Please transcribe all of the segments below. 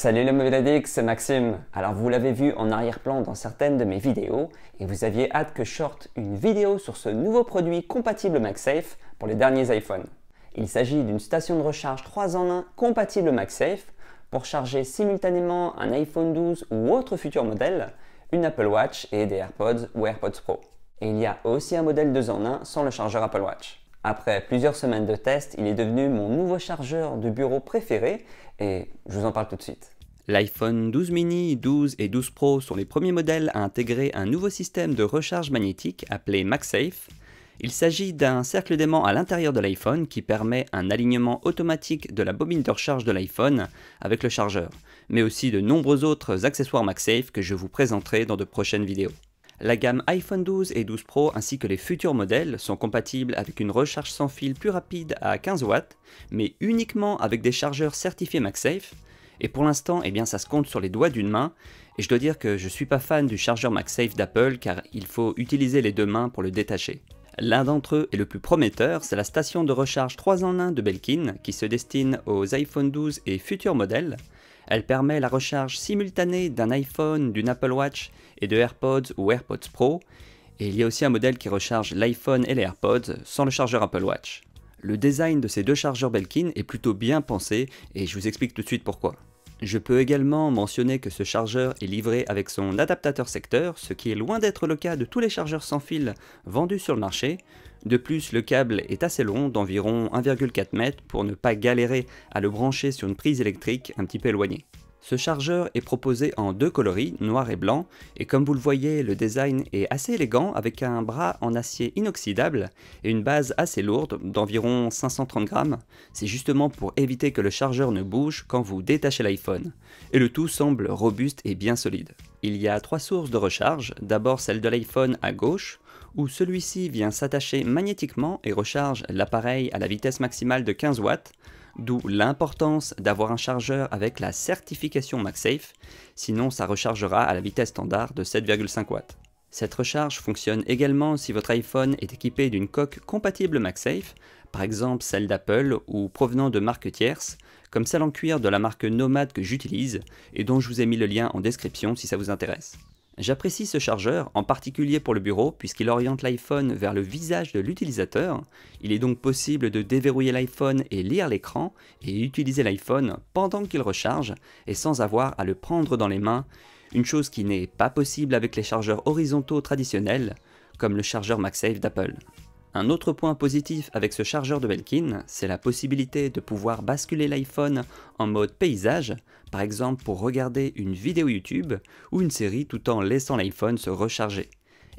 Salut les Addicts, c'est Maxime. Alors vous l'avez vu en arrière-plan dans certaines de mes vidéos et vous aviez hâte que je sorte une vidéo sur ce nouveau produit compatible MagSafe pour les derniers iPhones. Il s'agit d'une station de recharge 3 en 1 compatible MagSafe pour charger simultanément un iPhone 12 ou autre futur modèle, une Apple Watch et des AirPods ou AirPods Pro. Et il y a aussi un modèle 2 en 1 sans le chargeur Apple Watch. Après plusieurs semaines de tests, il est devenu mon nouveau chargeur de bureau préféré et je vous en parle tout de suite. L'iPhone 12 mini, 12 et 12 Pro sont les premiers modèles à intégrer un nouveau système de recharge magnétique appelé MagSafe. Il s'agit d'un cercle d'aimant à l'intérieur de l'iPhone qui permet un alignement automatique de la bobine de recharge de l'iPhone avec le chargeur, mais aussi de nombreux autres accessoires MagSafe que je vous présenterai dans de prochaines vidéos. La gamme iPhone 12 et 12 Pro ainsi que les futurs modèles sont compatibles avec une recharge sans fil plus rapide à 15 watts, mais uniquement avec des chargeurs certifiés MagSafe. Et pour l'instant, eh bien, ça se compte sur les doigts d'une main. Et je dois dire que je suis pas fan du chargeur MagSafe d'Apple car il faut utiliser les deux mains pour le détacher. L'un d'entre eux est le plus prometteur, c'est la station de recharge 3 en 1 de Belkin qui se destine aux iPhone 12 et futurs modèles. Elle permet la recharge simultanée d'un iPhone, d'une Apple Watch et de AirPods ou AirPods Pro. Et il y a aussi un modèle qui recharge l'iPhone et les AirPods sans le chargeur Apple Watch. Le design de ces deux chargeurs Belkin est plutôt bien pensé et je vous explique tout de suite pourquoi. Je peux également mentionner que ce chargeur est livré avec son adaptateur secteur, ce qui est loin d'être le cas de tous les chargeurs sans fil vendus sur le marché. De plus, le câble est assez long, d'environ 1,4 m, pour ne pas galérer à le brancher sur une prise électrique un petit peu éloignée. Ce chargeur est proposé en deux coloris, noir et blanc, et comme vous le voyez, le design est assez élégant avec un bras en acier inoxydable et une base assez lourde d'environ 530 grammes. C'est justement pour éviter que le chargeur ne bouge quand vous détachez l'iPhone. Et le tout semble robuste et bien solide. Il y a trois sources de recharge, d'abord celle de l'iPhone à gauche, où celui-ci vient s'attacher magnétiquement et recharge l'appareil à la vitesse maximale de 15 watts, D'où l'importance d'avoir un chargeur avec la certification MagSafe, sinon ça rechargera à la vitesse standard de 7,5 watts. Cette recharge fonctionne également si votre iPhone est équipé d'une coque compatible MagSafe, par exemple celle d'Apple ou provenant de marques tierces, comme celle en cuir de la marque Nomad que j'utilise et dont je vous ai mis le lien en description si ça vous intéresse. J'apprécie ce chargeur, en particulier pour le bureau, puisqu'il oriente l'iPhone vers le visage de l'utilisateur. Il est donc possible de déverrouiller l'iPhone et lire l'écran, et utiliser l'iPhone pendant qu'il recharge, et sans avoir à le prendre dans les mains, une chose qui n'est pas possible avec les chargeurs horizontaux traditionnels, comme le chargeur MagSafe d'Apple. Un autre point positif avec ce chargeur de Belkin, c'est la possibilité de pouvoir basculer l'iPhone en mode paysage, par exemple pour regarder une vidéo YouTube ou une série tout en laissant l'iPhone se recharger.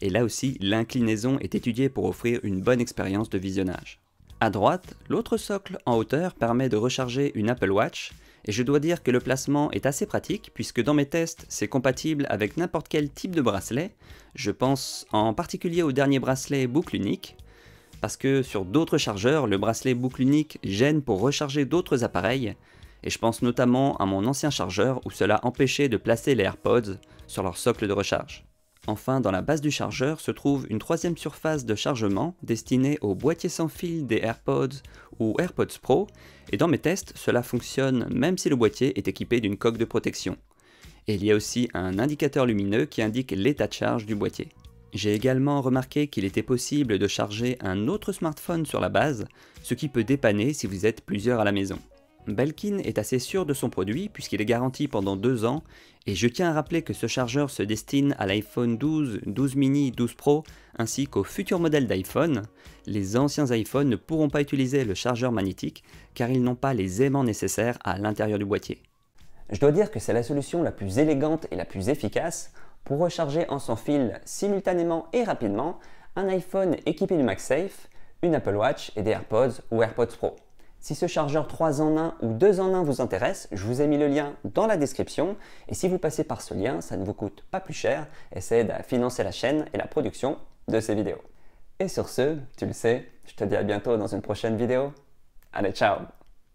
Et là aussi, l'inclinaison est étudiée pour offrir une bonne expérience de visionnage. À droite, l'autre socle en hauteur permet de recharger une Apple Watch, et je dois dire que le placement est assez pratique puisque dans mes tests c'est compatible avec n'importe quel type de bracelet, je pense en particulier au dernier bracelet boucle unique, parce que sur d'autres chargeurs, le bracelet boucle unique gêne pour recharger d'autres appareils, et je pense notamment à mon ancien chargeur où cela empêchait de placer les AirPods sur leur socle de recharge. Enfin, dans la base du chargeur se trouve une troisième surface de chargement destinée au boîtier sans fil des AirPods ou AirPods Pro, et dans mes tests, cela fonctionne même si le boîtier est équipé d'une coque de protection. Et il y a aussi un indicateur lumineux qui indique l'état de charge du boîtier. J'ai également remarqué qu'il était possible de charger un autre smartphone sur la base, ce qui peut dépanner si vous êtes plusieurs à la maison. Belkin est assez sûr de son produit puisqu'il est garanti pendant deux ans, et je tiens à rappeler que ce chargeur se destine à l'iPhone 12, 12 mini, 12 Pro, ainsi qu'aux futurs modèles d'iPhone. Les anciens iPhones ne pourront pas utiliser le chargeur magnétique car ils n'ont pas les aimants nécessaires à l'intérieur du boîtier. Je dois dire que c'est la solution la plus élégante et la plus efficace pour recharger en son fil simultanément et rapidement un iPhone équipé du MagSafe, une Apple Watch et des AirPods ou AirPods Pro. Si ce chargeur 3 en 1 ou 2 en 1 vous intéresse, je vous ai mis le lien dans la description et si vous passez par ce lien, ça ne vous coûte pas plus cher et ça aide à financer la chaîne et la production de ces vidéos. Et sur ce, tu le sais, je te dis à bientôt dans une prochaine vidéo. Allez, ciao